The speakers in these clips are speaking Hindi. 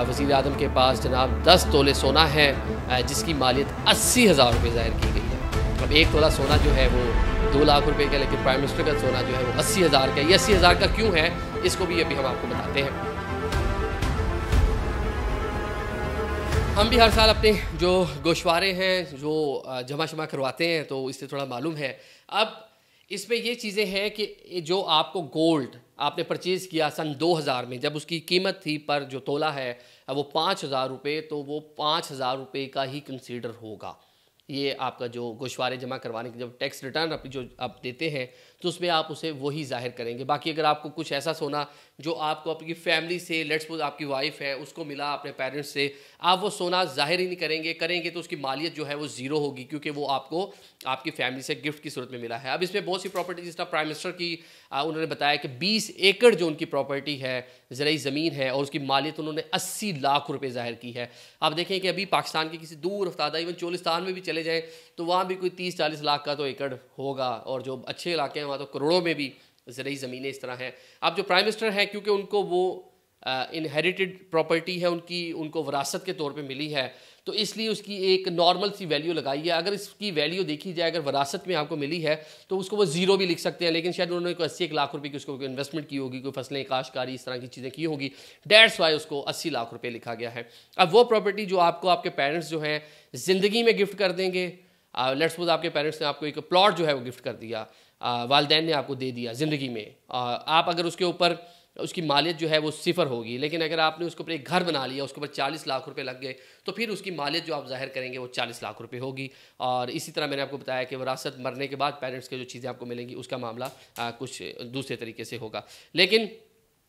वज़ी अजम के पास जनाब दस तोले सोना है जिसकी मालियत अस्सी हज़ार रुपये ज़ाहिर की गई है अब एक तोला सोना जो है वो दो लाख रुपये का लेकिन प्राइम मिनिस्टर का सोना जो है वो अस्सी हज़ार का ये अस्सी हज़ार का क्यों है इसको भी अभी हम आपको बताते हैं हम भी हर साल अपने जो गोशवारे हैं जो जमा शमा करवाते हैं तो इससे थोड़ा मालूम है अब इसमें ये चीज़ें हैं कि जो आपको गोल्ड आपने परचेज़ किया सन 2000 में जब उसकी कीमत थी पर जो तोला है वो पाँच हज़ार रुपये तो वो पाँच हज़ार रुपये का ही कंसीडर होगा ये आपका जो गोशवारे जमा करवाने के जब टैक्स रिटर्न अपनी जो आप देते हैं तो उसमें आप उसे वही जाहिर करेंगे बाकी अगर आपको कुछ ऐसा सोना जो आपको आपकी फैमिली से लेट्स सपोज आपकी वाइफ है उसको मिला अपने पेरेंट्स से आप वो सोना जाहिर ही नहीं करेंगे करेंगे तो उसकी मालियत जो है वो ज़ीरो होगी क्योंकि वो आपको आपकी फैमिली से गिफ्ट की सूरत में मिला है अब इसमें बहुत सी प्रॉपर्टी जिस तरह प्राइम मिनिस्टर की उन्होंने बताया कि बीस एकड़ जो उनकी प्रॉपर्टी है ज़रिए ज़मीन है और उसकी मालियत उन्होंने अस्सी लाख रुपये जाहिर की है आप देखें कि अभी पाकिस्तान के किसी दूर अफ्तादा इवन चोलिस्तान में भी चले चले जाएँ तो वहाँ भी कोई तीस चालीस लाख का तो एकड़ होगा और जो अच्छे इलाके हैं वहाँ तो करोड़ों में भी जरिए ज़मीनें इस तरह हैं अब जो प्राइम मिनिस्टर हैं क्योंकि उनको वो इनहेरिटेड प्रॉपर्टी है उनकी उनको वरासत के तौर पे मिली है तो इसलिए उसकी एक नॉर्मल सी वैल्यू लगाई है अगर इसकी वैल्यू देखी जाए अगर वरासत में आपको मिली है तो उसको वो जीरो भी लिख सकते हैं लेकिन शायद उन्होंने कोई अस्सी एक लाख रुपये की उसको इन्वेस्टमेंट की होगी कोई फसलें काशकारी इस तरह की चीज़ें की होगी डेढ़ सौ उसको अस्सी लाख रुपये लिखा गया है अब वो प्रॉपर्टी जो आपको आपके पेरेंट्स जो हैं ज़िंदगी में गिफ्ट कर देंगे लेट्स सपोज आपके पेरेंट्स ने आपको एक प्लॉट जो है वो गिफ्ट कर दिया वालदेन ने आपको दे दिया ज़िंदगी में आप अगर उसके ऊपर उसकी मालियत जो है वो सिफर होगी लेकिन अगर आपने उसके ऊपर एक घर बना लिया उसके ऊपर चालीस लाख रुपए लग गए तो फिर उसकी मालियत जो आप जाहिर करेंगे वो चालीस लाख रुपए होगी और इसी तरह मैंने आपको बताया कि वरासत मरने के बाद पेरेंट्स के जो चीज़ें आपको मिलेंगी उसका मामला आ, कुछ दूसरे तरीके से होगा लेकिन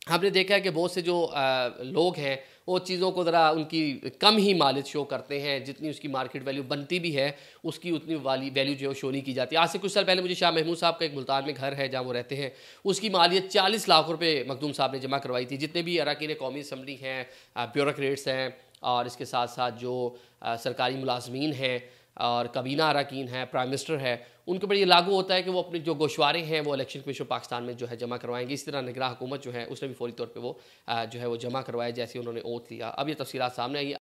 हमने देखा है कि बहुत से जो आ, लोग हैं वो चीज़ों को ज़रा उनकी कम ही मालिश शो करते हैं जितनी उसकी मार्केट वैल्यू बनती भी है उसकी उतनी वाली वैल्यू जो है शो नहीं की जाती आज से कुछ साल पहले मुझे शाह महमूद साहब का एक मुल्तान में घर है जहाँ वो रहते हैं उसकी मालियत चालीस लाख रुपये मखदूम साहब ने जमा करवाई थी जितने भी अरकान कौमी असम्बली हैं ब्यूरोट्स हैं और इसके साथ साथ जो सरकारी मुलाजमीन हैं और कबीना अरकान है प्राइम मिनिस्टर है उनके ऊपर ये लागू होता है कि वो अपने जो गोशवारे हैं वो इलेक्शन कमीशन पाकिस्तान में जो है जमा करवाएंगे इसी तरह निगरा हुकूमत जो है उसने भी फौरी तौर पर वो जो है वो जमा करवाया जैसे उन्होंने ओथ लिया अब ये तफसीत सामने आई